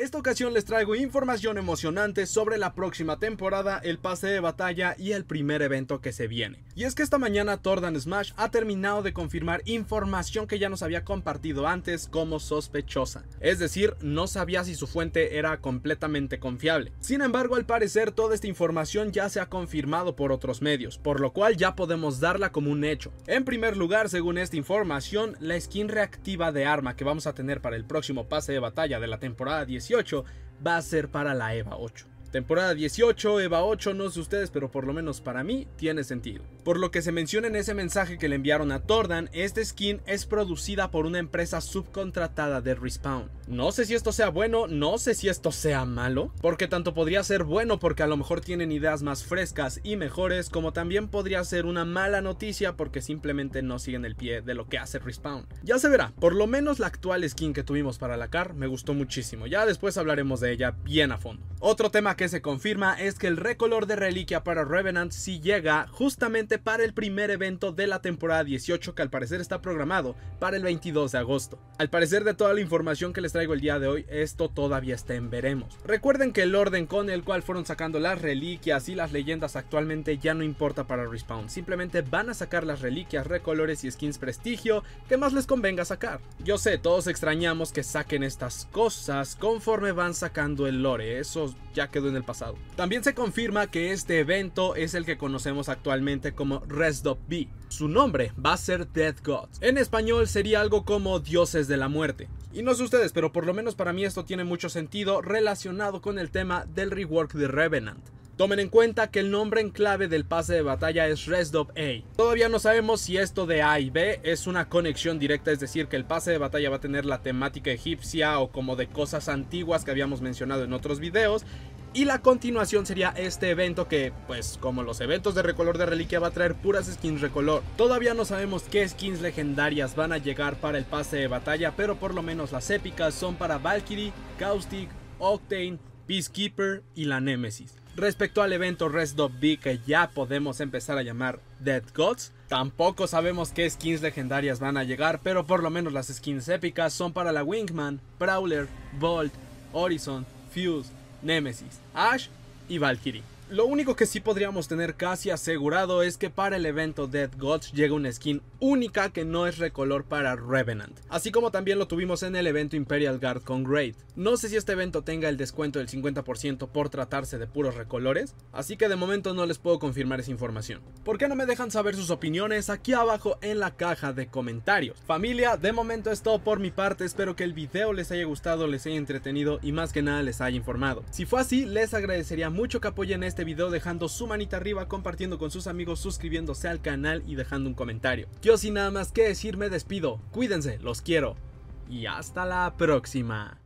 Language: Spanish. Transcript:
Esta ocasión les traigo información emocionante sobre la próxima temporada, el pase de batalla y el primer evento que se viene. Y es que esta mañana Tordan Smash ha terminado de confirmar información que ya nos había compartido antes como sospechosa. Es decir, no sabía si su fuente era completamente confiable. Sin embargo, al parecer toda esta información ya se ha confirmado por otros medios, por lo cual ya podemos darla como un hecho. En primer lugar, según esta información, la skin reactiva de arma que vamos a tener para el próximo pase de batalla de la temporada 18 va a ser para la EVA 8. Temporada 18, EVA 8, no sé ustedes, pero por lo menos para mí tiene sentido. Por lo que se menciona en ese mensaje que le enviaron a Tordan, este skin es producida por una empresa subcontratada de Respawn. No sé si esto sea bueno, no sé si esto sea malo, porque tanto podría ser bueno porque a lo mejor tienen ideas más frescas y mejores, como también podría ser una mala noticia porque simplemente no siguen el pie de lo que hace Respawn. Ya se verá, por lo menos la actual skin que tuvimos para la CAR me gustó muchísimo, ya después hablaremos de ella bien a fondo. Otro tema que se confirma es que el recolor de reliquia para Revenant si llega justamente para el primer evento de la temporada 18 que al parecer está programado para el 22 de agosto. Al parecer de toda la información que les traigo el día de hoy, esto todavía está en veremos. Recuerden que el orden con el cual fueron sacando las reliquias y las leyendas actualmente ya no importa para Respawn, simplemente van a sacar las reliquias, recolores y skins prestigio que más les convenga sacar. Yo sé, todos extrañamos que saquen estas cosas conforme van sacando el lore, esos ya quedó en el pasado. También se confirma que este evento es el que conocemos actualmente como Resdop B. Su nombre va a ser Death Gods. En español sería algo como Dioses de la Muerte. Y no sé ustedes, pero por lo menos para mí esto tiene mucho sentido relacionado con el tema del rework de Revenant. Tomen en cuenta que el nombre en clave del pase de batalla es of A. Todavía no sabemos si esto de A y B es una conexión directa, es decir, que el pase de batalla va a tener la temática egipcia o como de cosas antiguas que habíamos mencionado en otros videos. Y la continuación sería este evento que, pues como los eventos de recolor de reliquia, va a traer puras skins recolor. Todavía no sabemos qué skins legendarias van a llegar para el pase de batalla, pero por lo menos las épicas son para Valkyrie, Caustic, Octane, Peacekeeper y la Nemesis. Respecto al evento Rest of B que ya podemos empezar a llamar Dead Gods, tampoco sabemos qué skins legendarias van a llegar, pero por lo menos las skins épicas son para la Wingman, Prowler, Bolt, Horizon, Fuse, Nemesis, Ash y Valkyrie. Lo único que sí podríamos tener casi asegurado es que para el evento Dead Gods llega una skin única que no es recolor para Revenant, así como también lo tuvimos en el evento Imperial Guard con Great. No sé si este evento tenga el descuento del 50% por tratarse de puros recolores, así que de momento no les puedo confirmar esa información. ¿Por qué no me dejan saber sus opiniones aquí abajo en la caja de comentarios? Familia, de momento es todo por mi parte, espero que el video les haya gustado, les haya entretenido y más que nada les haya informado. Si fue así, les agradecería mucho que apoyen este este video dejando su manita arriba, compartiendo con sus amigos, suscribiéndose al canal y dejando un comentario. Yo sin nada más que decir me despido, cuídense, los quiero y hasta la próxima.